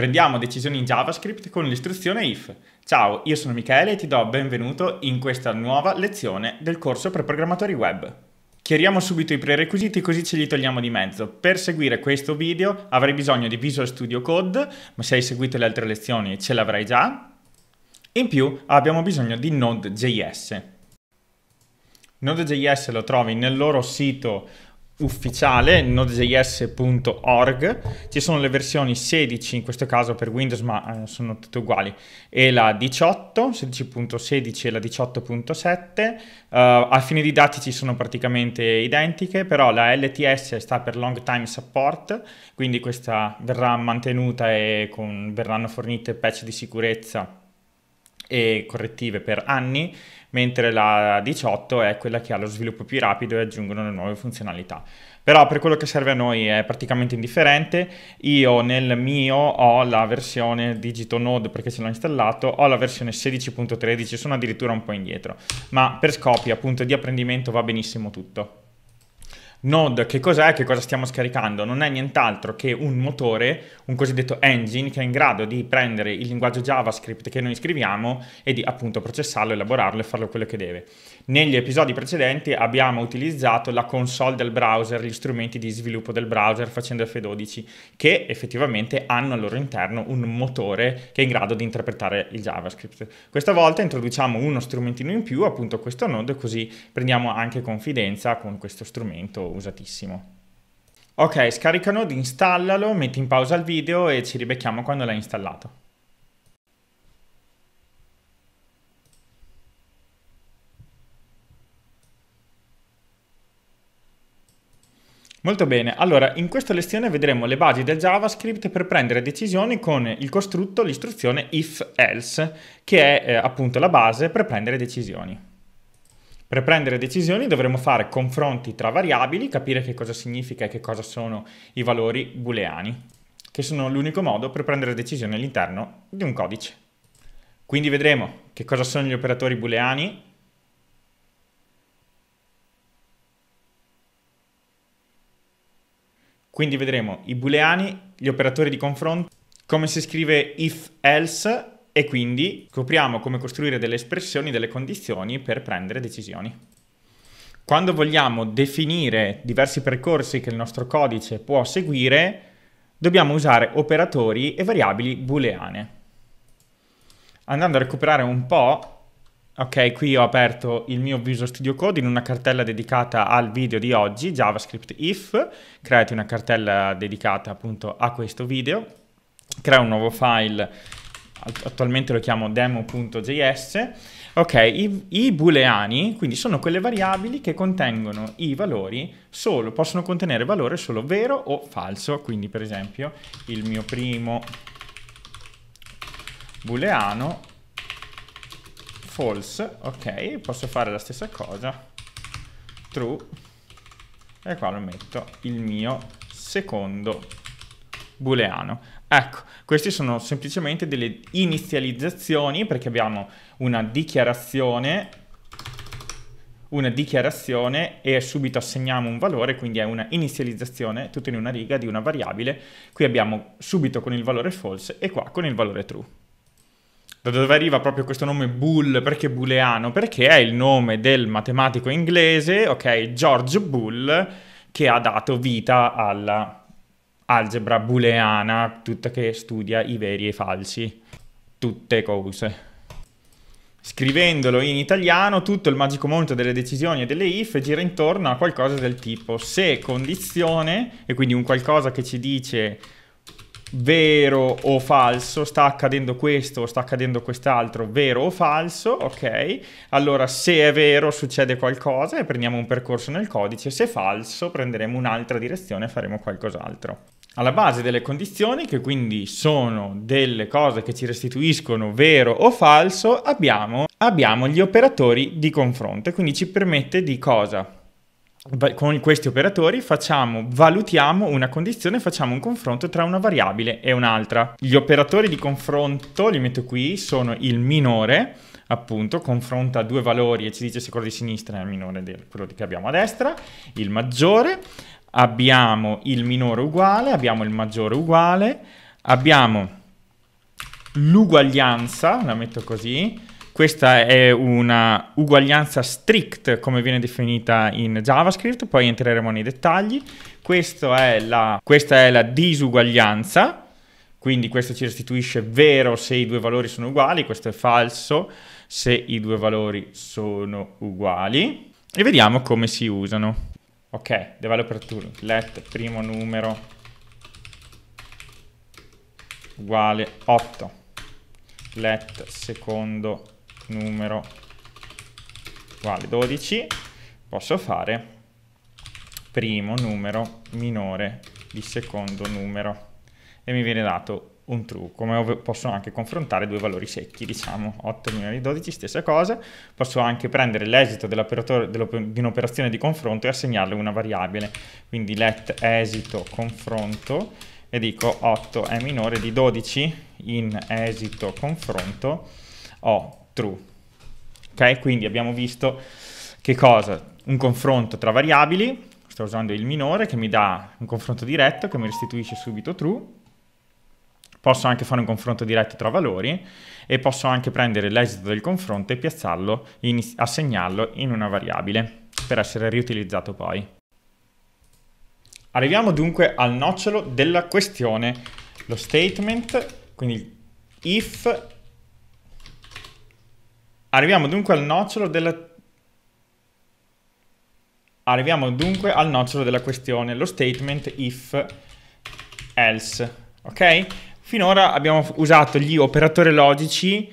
Prendiamo decisioni in JavaScript con l'istruzione if. Ciao, io sono Michele e ti do benvenuto in questa nuova lezione del corso per programmatori web. Chiariamo subito i prerequisiti così ce li togliamo di mezzo. Per seguire questo video avrai bisogno di Visual Studio Code, ma se hai seguito le altre lezioni ce l'avrai già. In più abbiamo bisogno di Node.js. Node.js lo trovi nel loro sito ufficiale nodejs.org ci sono le versioni 16 in questo caso per Windows ma eh, sono tutte uguali e la 18 16.16 e la 18.7 uh, a fine didattici sono praticamente identiche però la LTS sta per long time support quindi questa verrà mantenuta e con, verranno fornite patch di sicurezza e correttive per anni, mentre la 18 è quella che ha lo sviluppo più rapido e aggiungono le nuove funzionalità. Però per quello che serve a noi è praticamente indifferente. Io nel mio ho la versione Digito Node perché ce l'ho installato, ho la versione 16.13, sono addirittura un po' indietro, ma per scopi appunto di apprendimento va benissimo tutto. Node che cos'è? Che cosa stiamo scaricando? Non è nient'altro che un motore, un cosiddetto engine, che è in grado di prendere il linguaggio JavaScript che noi scriviamo e di appunto processarlo, elaborarlo e farlo quello che deve. Negli episodi precedenti abbiamo utilizzato la console del browser, gli strumenti di sviluppo del browser facendo F12, che effettivamente hanno al loro interno un motore che è in grado di interpretare il JavaScript. Questa volta introduciamo uno strumentino in più, appunto questo node, così prendiamo anche confidenza con questo strumento usatissimo. Ok, scarica Node, installalo, metti in pausa il video e ci ribecchiamo quando l'hai installato. Molto bene, allora in questa lezione vedremo le basi del JavaScript per prendere decisioni con il costrutto, l'istruzione if-else, che è eh, appunto la base per prendere decisioni. Per prendere decisioni dovremo fare confronti tra variabili, capire che cosa significa e che cosa sono i valori booleani, che sono l'unico modo per prendere decisioni all'interno di un codice. Quindi vedremo che cosa sono gli operatori booleani, quindi vedremo i booleani, gli operatori di confronto, come si scrive if else e quindi scopriamo come costruire delle espressioni, delle condizioni per prendere decisioni. Quando vogliamo definire diversi percorsi che il nostro codice può seguire, dobbiamo usare operatori e variabili booleane. Andando a recuperare un po', ok, qui ho aperto il mio Visual Studio Code in una cartella dedicata al video di oggi, JavaScript if, creati una cartella dedicata appunto a questo video, crea un nuovo file attualmente lo chiamo demo.js, ok, i, i, booleani, quindi sono quelle variabili che contengono i valori solo, possono contenere valore solo vero o falso, quindi per esempio il mio primo booleano false, ok, posso fare la stessa cosa, true, e qua lo metto il mio secondo booleano booleano. Ecco, queste sono semplicemente delle inizializzazioni perché abbiamo una dichiarazione, una dichiarazione e subito assegniamo un valore, quindi è una inizializzazione tutta in una riga di una variabile. Qui abbiamo subito con il valore false e qua con il valore true. Da dove arriva proprio questo nome Bull? Perché booleano? Perché è il nome del matematico inglese, ok, George Bull, che ha dato vita alla algebra booleana, tutta che studia i veri e i falsi, tutte cose. Scrivendolo in italiano, tutto il magico monte delle decisioni e delle if gira intorno a qualcosa del tipo se condizione, e quindi un qualcosa che ci dice vero o falso, sta accadendo questo o sta accadendo quest'altro, vero o falso, ok? Allora se è vero succede qualcosa e prendiamo un percorso nel codice, se è falso prenderemo un'altra direzione e faremo qualcos'altro alla base delle condizioni, che quindi sono delle cose che ci restituiscono vero o falso, abbiamo, abbiamo gli operatori di confronto. Quindi ci permette di cosa? Con questi operatori facciamo, valutiamo una condizione, facciamo un confronto tra una variabile e un'altra. Gli operatori di confronto, li metto qui, sono il minore, appunto confronta due valori e ci dice se quello di sinistra è il minore di quello che abbiamo a destra, il maggiore, abbiamo il minore uguale, abbiamo il maggiore uguale, abbiamo l'uguaglianza, la metto così, questa è una uguaglianza strict come viene definita in JavaScript, poi entreremo nei dettagli, è la, questa è la disuguaglianza, quindi questo ci restituisce vero se i due valori sono uguali, questo è falso se i due valori sono uguali e vediamo come si usano. Ok, developer tool, let primo numero uguale 8, let secondo numero uguale 12, posso fare primo numero minore di secondo numero e mi viene dato un true, come posso anche confrontare due valori secchi, diciamo 8 minori 12, stessa cosa, posso anche prendere l'esito di un'operazione di confronto e assegnarle una variabile, quindi let esito confronto e dico 8 è minore di 12 in esito confronto ho true, ok? Quindi abbiamo visto che cosa? Un confronto tra variabili, sto usando il minore che mi dà un confronto diretto che mi restituisce subito true, Posso anche fare un confronto diretto tra valori e posso anche prendere l'esito del confronto e piazzarlo, in, assegnarlo in una variabile per essere riutilizzato poi. Arriviamo dunque al nocciolo della questione, lo statement, quindi if. Arriviamo dunque al nocciolo della Arriviamo dunque al nocciolo della questione, lo statement if else, ok? Finora abbiamo usato gli operatori logici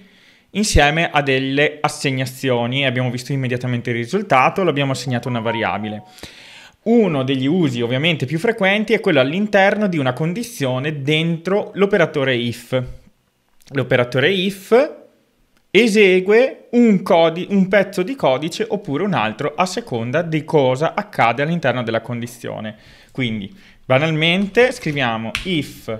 insieme a delle assegnazioni e abbiamo visto immediatamente il risultato, l'abbiamo assegnato a una variabile. Uno degli usi ovviamente più frequenti è quello all'interno di una condizione dentro l'operatore if. L'operatore if esegue un, un, pezzo di codice oppure un altro a seconda di cosa accade all'interno della condizione. Quindi banalmente scriviamo if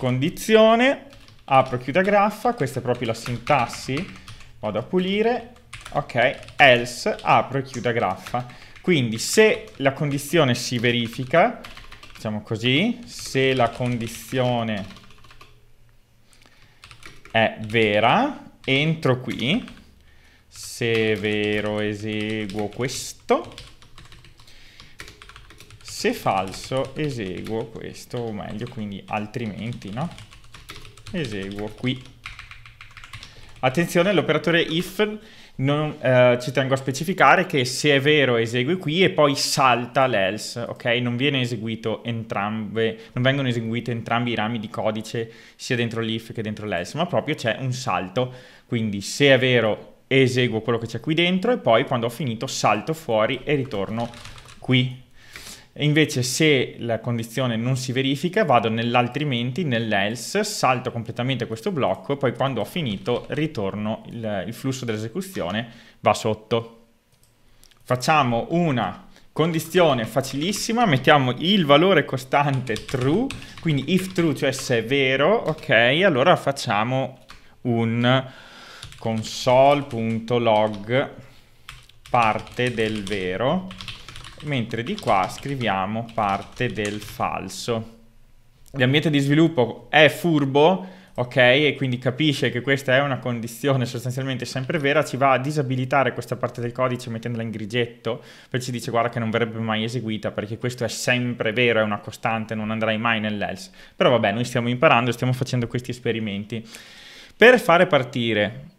condizione, apro, e chiuda graffa, questa è proprio la sintassi, vado a pulire, ok, else, apro e chiuda graffa. Quindi se la condizione si verifica, diciamo così, se la condizione è vera, entro qui, se vero eseguo questo, se falso eseguo questo, o meglio, quindi altrimenti, no? Eseguo qui. Attenzione, l'operatore if non, eh, ci tengo a specificare che se è vero esegui qui e poi salta l'else, ok? Non, entrambe, non vengono eseguiti entrambi i rami di codice sia dentro l'if che dentro l'else, ma proprio c'è un salto, quindi se è vero eseguo quello che c'è qui dentro e poi quando ho finito salto fuori e ritorno qui. E invece se la condizione non si verifica vado nell'altrimenti, nell'else, salto completamente questo blocco poi quando ho finito ritorno il, il flusso dell'esecuzione va sotto. Facciamo una condizione facilissima, mettiamo il valore costante true, quindi if true, cioè se è vero, ok, allora facciamo un console.log parte del vero mentre di qua scriviamo parte del falso. L'ambiente di sviluppo è furbo, ok? E quindi capisce che questa è una condizione sostanzialmente sempre vera, ci va a disabilitare questa parte del codice mettendola in grigetto, poi ci dice guarda che non verrebbe mai eseguita perché questo è sempre vero, è una costante, non andrai mai nell'else. Però vabbè, noi stiamo imparando, stiamo facendo questi esperimenti. Per fare partire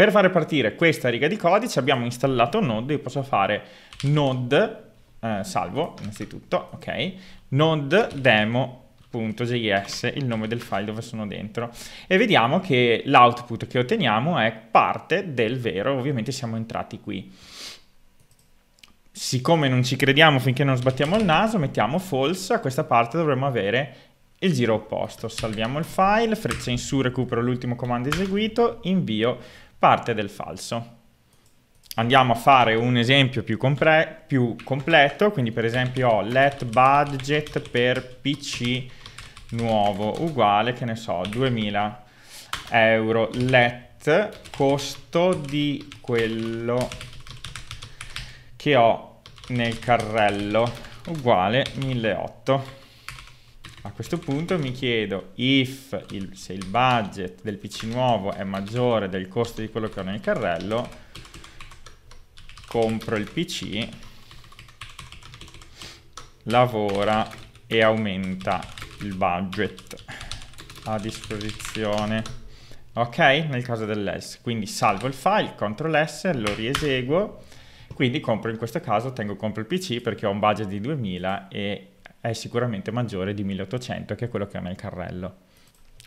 per fare partire questa riga di codice abbiamo installato Node, io posso fare node, eh, salvo innanzitutto, ok, node demo.js, il nome del file dove sono dentro e vediamo che l'output che otteniamo è parte del vero ovviamente siamo entrati qui siccome non ci crediamo finché non sbattiamo il naso mettiamo false a questa parte dovremmo avere il giro opposto salviamo il file freccia in su recupero l'ultimo comando eseguito invio parte del falso. Andiamo a fare un esempio più, più completo, quindi per esempio ho let budget per PC nuovo uguale, che ne so, 2000 euro let costo di quello che ho nel carrello uguale 1800 a questo punto mi chiedo if il, se il budget del PC nuovo è maggiore del costo di quello che ho nel carrello, compro il PC, lavora e aumenta il budget a disposizione. Ok? Nel caso dell'S. Quindi salvo il file, CTRL S, lo rieseguo. Quindi compro in questo caso, tengo compro il PC perché ho un budget di 2000 e è sicuramente maggiore di 1800, che è quello che ha nel carrello.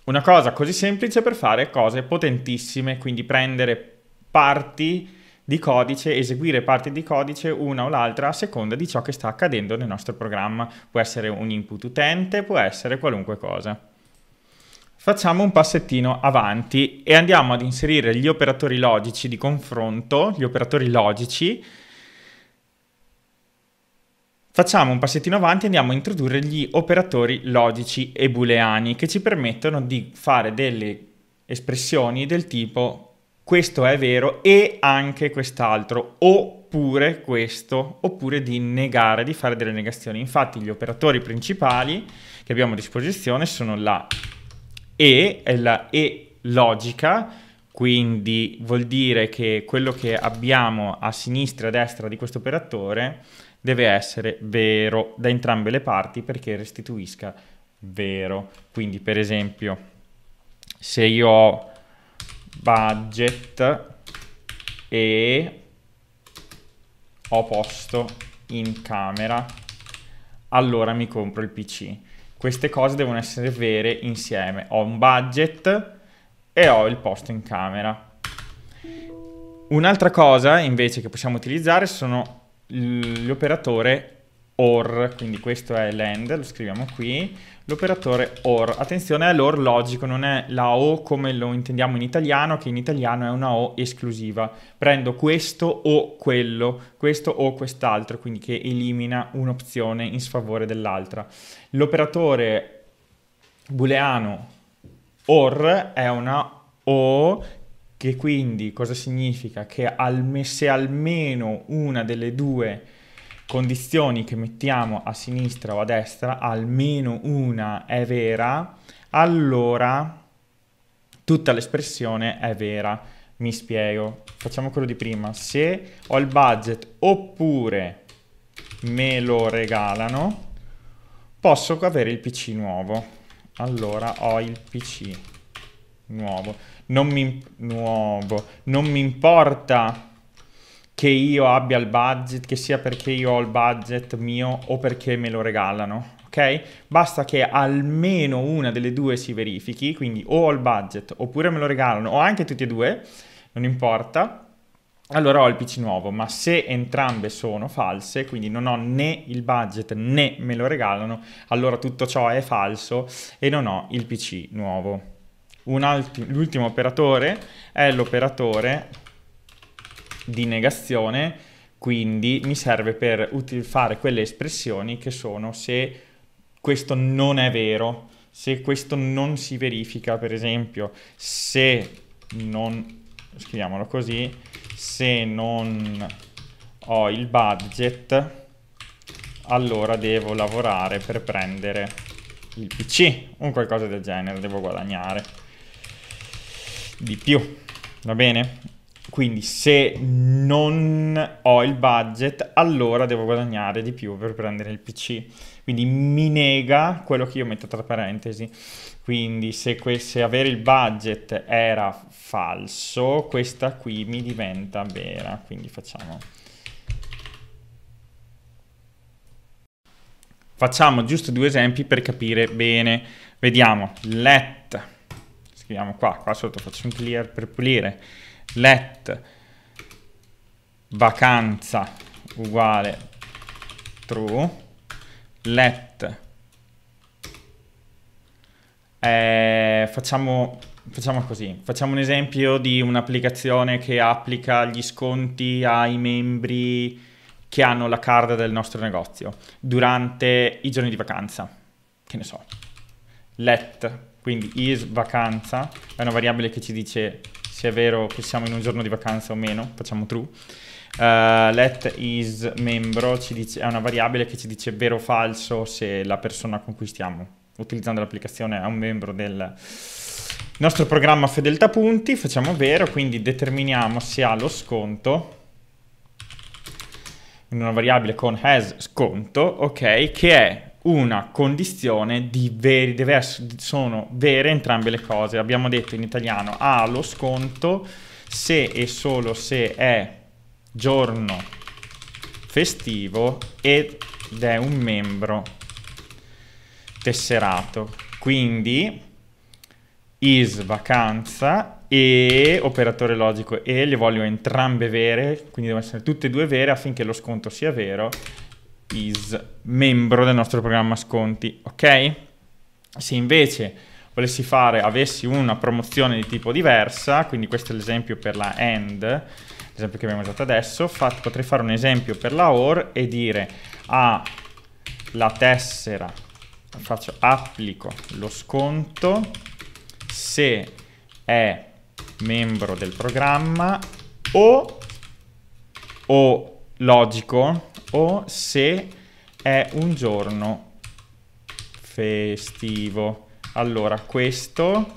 Una cosa così semplice per fare cose potentissime, quindi prendere parti di codice, eseguire parti di codice una o l'altra a seconda di ciò che sta accadendo nel nostro programma. Può essere un input utente, può essere qualunque cosa. Facciamo un passettino avanti e andiamo ad inserire gli operatori logici di confronto, gli operatori logici Facciamo un passettino avanti e andiamo a introdurre gli operatori logici e booleani che ci permettono di fare delle espressioni del tipo questo è vero e anche quest'altro oppure questo oppure di negare, di fare delle negazioni. Infatti gli operatori principali che abbiamo a disposizione sono la e, è la e logica, quindi vuol dire che quello che abbiamo a sinistra e a destra di questo operatore deve essere vero da entrambe le parti perché restituisca vero. Quindi per esempio se io ho budget e ho posto in camera, allora mi compro il PC. Queste cose devono essere vere insieme. Ho un budget e ho il posto in camera. Un'altra cosa invece che possiamo utilizzare sono l'operatore OR, quindi questo è l'AND, lo scriviamo qui, l'operatore OR. Attenzione è l'OR logico, non è la O come lo intendiamo in italiano, che in italiano è una O esclusiva. Prendo questo o quello, questo o quest'altro, quindi che elimina un'opzione in sfavore dell'altra. L'operatore booleano OR è una O che quindi cosa significa? Che al, se almeno una delle due condizioni che mettiamo a sinistra o a destra, almeno una è vera, allora tutta l'espressione è vera. Mi spiego, facciamo quello di prima. Se ho il budget oppure me lo regalano, posso avere il PC nuovo. Allora ho il PC nuovo non mi, nuovo, non mi importa che io abbia il budget, che sia perché io ho il budget mio o perché me lo regalano, ok? Basta che almeno una delle due si verifichi, quindi o ho il budget oppure me lo regalano o anche tutti e due, non importa. Allora ho il PC nuovo, ma se entrambe sono false, quindi non ho né il budget né me lo regalano, allora tutto ciò è falso e non ho il PC nuovo l'ultimo operatore è l'operatore di negazione, quindi mi serve per fare quelle espressioni che sono se questo non è vero, se questo non si verifica, per esempio, se non, scriviamolo così, se non ho il budget, allora devo lavorare per prendere il PC, o qualcosa del genere, devo guadagnare di più, va bene? Quindi se non ho il budget, allora devo guadagnare di più per prendere il PC. Quindi mi nega quello che io metto tra parentesi. Quindi se, se avere il budget era falso, questa qui mi diventa vera. Quindi facciamo... Facciamo giusto due esempi per capire bene. Vediamo, let scriviamo qua, qua sotto faccio un clear per pulire, let vacanza uguale true, let eh, facciamo, facciamo così, facciamo un esempio di un'applicazione che applica gli sconti ai membri che hanno la card del nostro negozio durante i giorni di vacanza, che ne so, let quindi is vacanza è una variabile che ci dice se è vero che siamo in un giorno di vacanza o meno, facciamo true. Uh, let is membro dice, è una variabile che ci dice vero o falso se la persona con cui stiamo utilizzando l'applicazione è un membro del nostro programma fedeltà punti, facciamo vero, quindi determiniamo se ha lo sconto in una variabile con has sconto, ok, che è una condizione di veri, deve essere, sono vere entrambe le cose. Abbiamo detto in italiano ha lo sconto se e solo se è giorno festivo ed è un membro tesserato. Quindi is vacanza e operatore logico e le voglio entrambe vere, quindi devono essere tutte e due vere affinché lo sconto sia vero is membro del nostro programma sconti, ok? Se invece volessi fare, avessi una promozione di tipo diversa, quindi questo è l'esempio per la AND, l'esempio che abbiamo usato adesso, fatto, potrei fare un esempio per la OR e dire a la tessera, faccio applico lo sconto se è membro del programma o, o logico o se è un giorno festivo. Allora, questo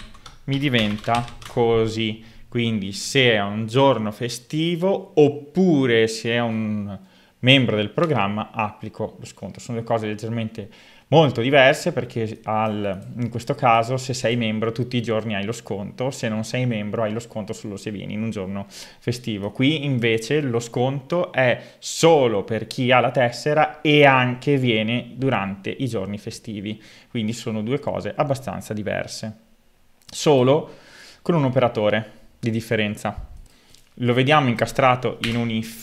mi diventa così. Quindi se è un giorno festivo oppure se è un membro del programma applico lo sconto. Sono due cose leggermente molto diverse perché al, in questo caso se sei membro tutti i giorni hai lo sconto, se non sei membro hai lo sconto solo se vieni in un giorno festivo. Qui invece lo sconto è solo per chi ha la tessera e anche viene durante i giorni festivi, quindi sono due cose abbastanza diverse, solo con un operatore di differenza lo vediamo incastrato in un if,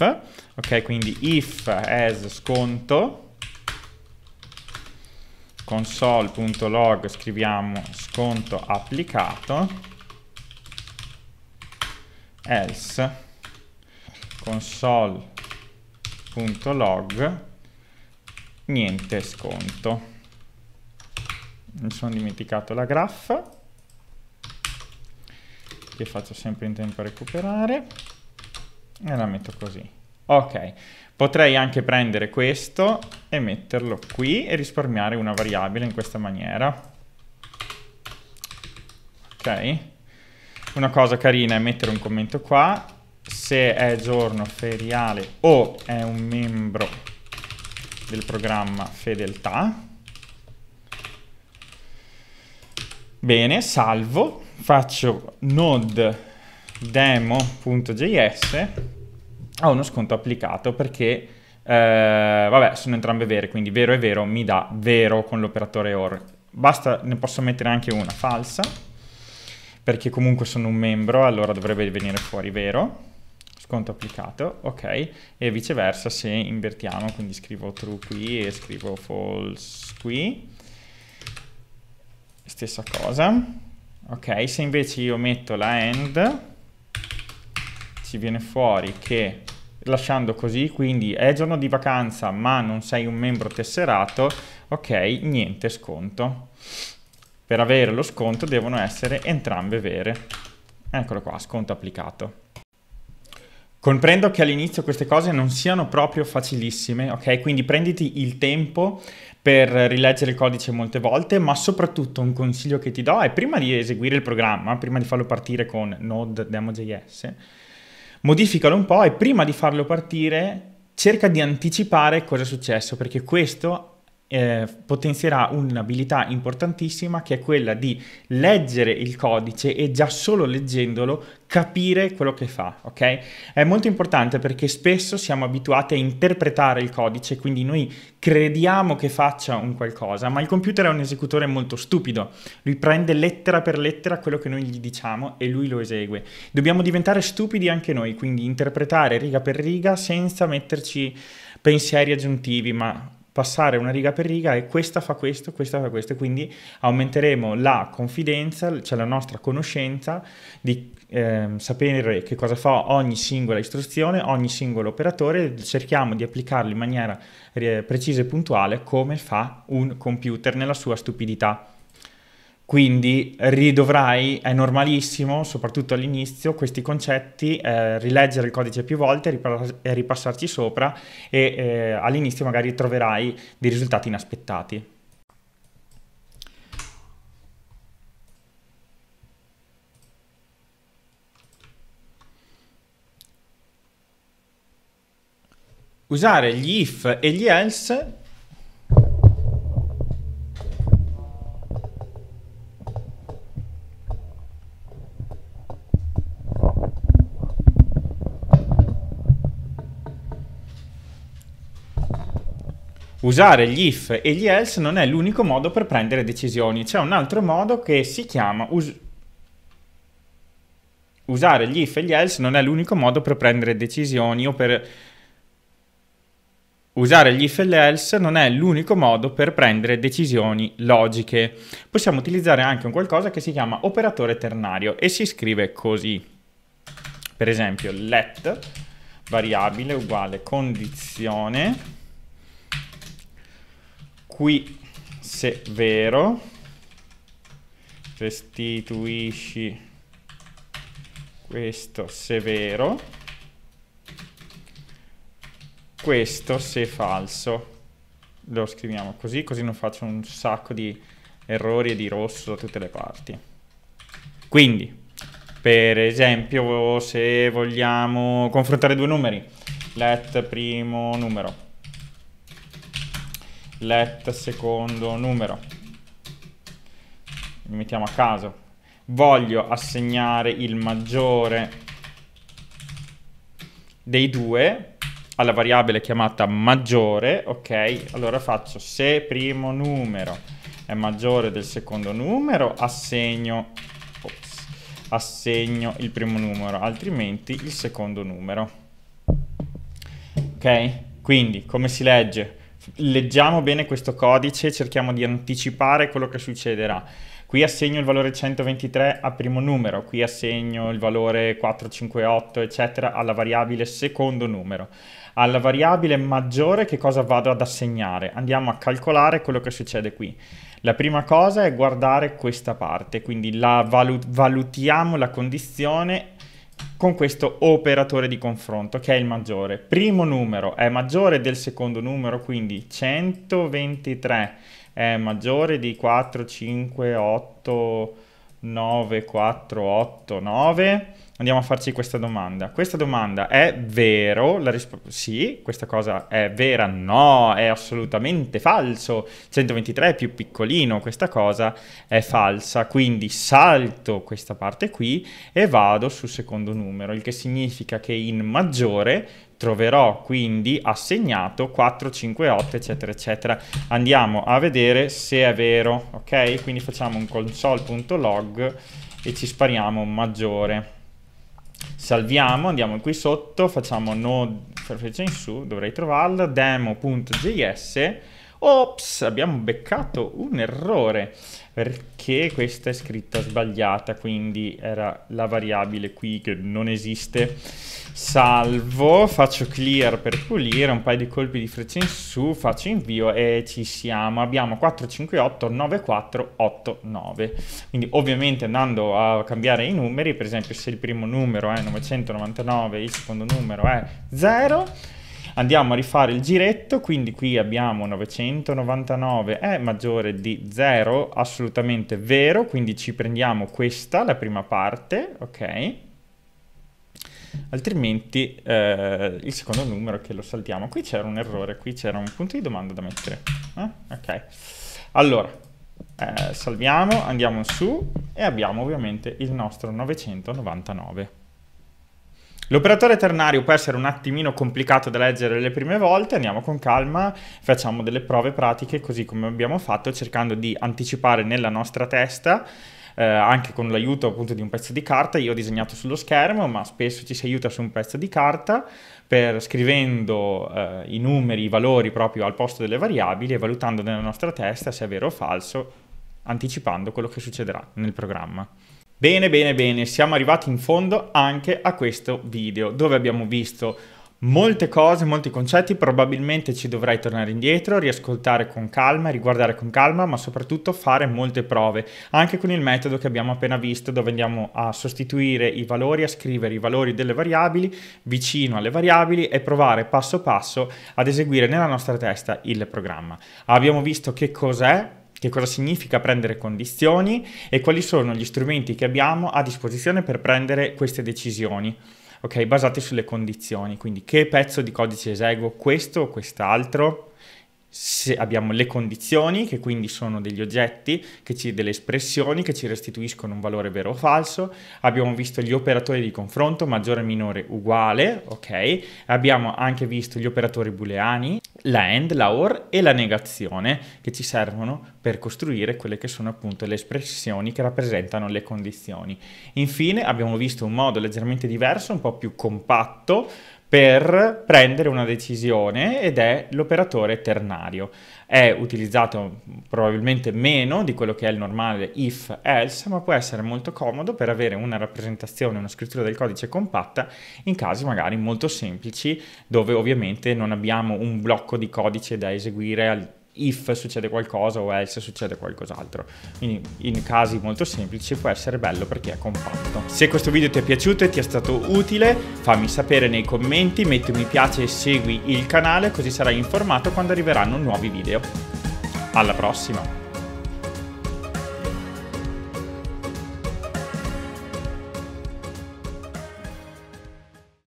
ok? Quindi if as sconto console.log scriviamo sconto applicato else console.log niente sconto mi sono dimenticato la graffa che faccio sempre in tempo a recuperare e la metto così ok Potrei anche prendere questo e metterlo qui e risparmiare una variabile in questa maniera. Ok. Una cosa carina è mettere un commento qua. Se è giorno feriale o è un membro del programma fedeltà. Bene, salvo. Faccio node demo.js ho uno sconto applicato perché eh, vabbè, sono entrambe vere, quindi vero è vero mi dà vero con l'operatore OR. Basta, ne posso mettere anche una falsa, perché comunque sono un membro, allora dovrebbe venire fuori vero, sconto applicato, ok, e viceversa se invertiamo, quindi scrivo true qui e scrivo false qui, stessa cosa, ok, se invece io metto la end, ci viene fuori che lasciando così, quindi è giorno di vacanza ma non sei un membro tesserato, ok, niente sconto. Per avere lo sconto devono essere entrambe vere. Eccolo qua, sconto applicato. Comprendo che all'inizio queste cose non siano proprio facilissime, ok? Quindi prenditi il tempo per rileggere il codice molte volte, ma soprattutto un consiglio che ti do è prima di eseguire il programma, prima di farlo partire con Node Demo.js, modificalo un po' e prima di farlo partire cerca di anticipare cosa è successo, perché questo eh, potenzierà un'abilità importantissima che è quella di leggere il codice e già solo leggendolo capire quello che fa, ok? È molto importante perché spesso siamo abituati a interpretare il codice, quindi noi crediamo che faccia un qualcosa, ma il computer è un esecutore molto stupido, lui prende lettera per lettera quello che noi gli diciamo e lui lo esegue. Dobbiamo diventare stupidi anche noi, quindi interpretare riga per riga senza metterci pensieri aggiuntivi, ma passare una riga per riga e questa fa questo, questa fa questo, e quindi aumenteremo la confidenza, cioè la nostra conoscenza di eh, sapere che cosa fa ogni singola istruzione, ogni singolo operatore, cerchiamo di applicarlo in maniera eh, precisa e puntuale come fa un computer nella sua stupidità. Quindi ridovrai, è normalissimo, soprattutto all'inizio, questi concetti, eh, rileggere il codice più volte, e ripassarci sopra e eh, all'inizio magari troverai dei risultati inaspettati. Usare gli if e gli else usare gli if e gli else non è l'unico modo per prendere decisioni, c'è un altro modo che si chiama us usare gli if e gli else non è l'unico modo per prendere decisioni o per Usare gli if e gli else non è l'unico modo per prendere decisioni logiche. Possiamo utilizzare anche un qualcosa che si chiama operatore ternario e si scrive così. Per esempio let variabile uguale condizione qui se vero restituisci questo se vero questo se falso lo scriviamo così così non faccio un sacco di errori e di rosso da tutte le parti quindi per esempio se vogliamo confrontare due numeri let primo numero let secondo numero lo mettiamo a caso voglio assegnare il maggiore dei due alla variabile chiamata maggiore ok allora faccio se primo numero è maggiore del secondo numero assegno ops, assegno il primo numero altrimenti il secondo numero ok quindi come si legge leggiamo bene questo codice, cerchiamo di anticipare quello che succederà. Qui assegno il valore 123 a primo numero, qui assegno il valore 458 eccetera alla variabile secondo numero. Alla variabile maggiore che cosa vado ad assegnare? Andiamo a calcolare quello che succede qui. La prima cosa è guardare questa parte, quindi la valut valutiamo la condizione con questo operatore di confronto che è il maggiore. Primo numero è maggiore del secondo numero, quindi 123 è maggiore di 4, 5, 8, 9, 4, 8, 9 andiamo a farci questa domanda. Questa domanda è vero? La risposta sì, questa cosa è vera? No, è assolutamente falso. 123 è più piccolino, questa cosa è falsa. Quindi salto questa parte qui e vado sul secondo numero, il che significa che in maggiore troverò quindi assegnato 4, 5, 8, eccetera, eccetera. Andiamo a vedere se è vero, ok? Quindi facciamo un console.log e ci spariamo maggiore salviamo, andiamo qui sotto, facciamo node, freccia in su, dovrei trovarlo, demo.js Ops, abbiamo beccato un errore perché questa è scritta sbagliata, quindi era la variabile qui che non esiste. Salvo, faccio clear per pulire, un paio di colpi di freccia in su, faccio invio e ci siamo. Abbiamo 4589489. Quindi ovviamente andando a cambiare i numeri, per esempio se il primo numero è 999 e il secondo numero è 0 Andiamo a rifare il giretto, quindi qui abbiamo 999 è maggiore di 0, assolutamente vero, quindi ci prendiamo questa, la prima parte, ok? Altrimenti eh, il secondo numero che lo saltiamo. Qui c'era un errore, qui c'era un punto di domanda da mettere. Eh? Ok. Allora, eh, salviamo, andiamo su e abbiamo ovviamente il nostro 999. L'operatore ternario può essere un attimino complicato da leggere le prime volte, andiamo con calma, facciamo delle prove pratiche così come abbiamo fatto, cercando di anticipare nella nostra testa eh, anche con l'aiuto appunto di un pezzo di carta. Io ho disegnato sullo schermo, ma spesso ci si aiuta su un pezzo di carta per scrivendo eh, i numeri, i valori proprio al posto delle variabili e valutando nella nostra testa se è vero o falso, anticipando quello che succederà nel programma. Bene, bene, bene, siamo arrivati in fondo anche a questo video dove abbiamo visto molte cose, molti concetti, probabilmente ci dovrai tornare indietro, riascoltare con calma, riguardare con calma, ma soprattutto fare molte prove, anche con il metodo che abbiamo appena visto dove andiamo a sostituire i valori, a scrivere i valori delle variabili vicino alle variabili e provare passo passo ad eseguire nella nostra testa il programma. Abbiamo visto che cos'è che cosa significa prendere condizioni e quali sono gli strumenti che abbiamo a disposizione per prendere queste decisioni. Ok, basate sulle condizioni, quindi che pezzo di codice eseguo, questo o quest'altro, se abbiamo le condizioni, che quindi sono degli oggetti, ci, delle espressioni che ci restituiscono un valore vero o falso, abbiamo visto gli operatori di confronto, maggiore, minore, uguale, ok? Abbiamo anche visto gli operatori booleani, la AND, la or e la negazione che ci servono per costruire quelle che sono appunto le espressioni che rappresentano le condizioni. Infine abbiamo visto un modo leggermente diverso, un po' più compatto per prendere una decisione ed è l'operatore ternario è utilizzato probabilmente meno di quello che è il normale if else, ma può essere molto comodo per avere una rappresentazione, una scrittura del codice compatta in casi magari molto semplici, dove ovviamente non abbiamo un blocco di codice da eseguire al if succede qualcosa o else succede qualcos'altro. Quindi in casi molto semplici può essere bello perché è compatto. Se questo video ti è piaciuto e ti è stato utile, fammi sapere nei commenti, metti un mi piace e segui il canale così sarai informato quando arriveranno nuovi video. Alla prossima!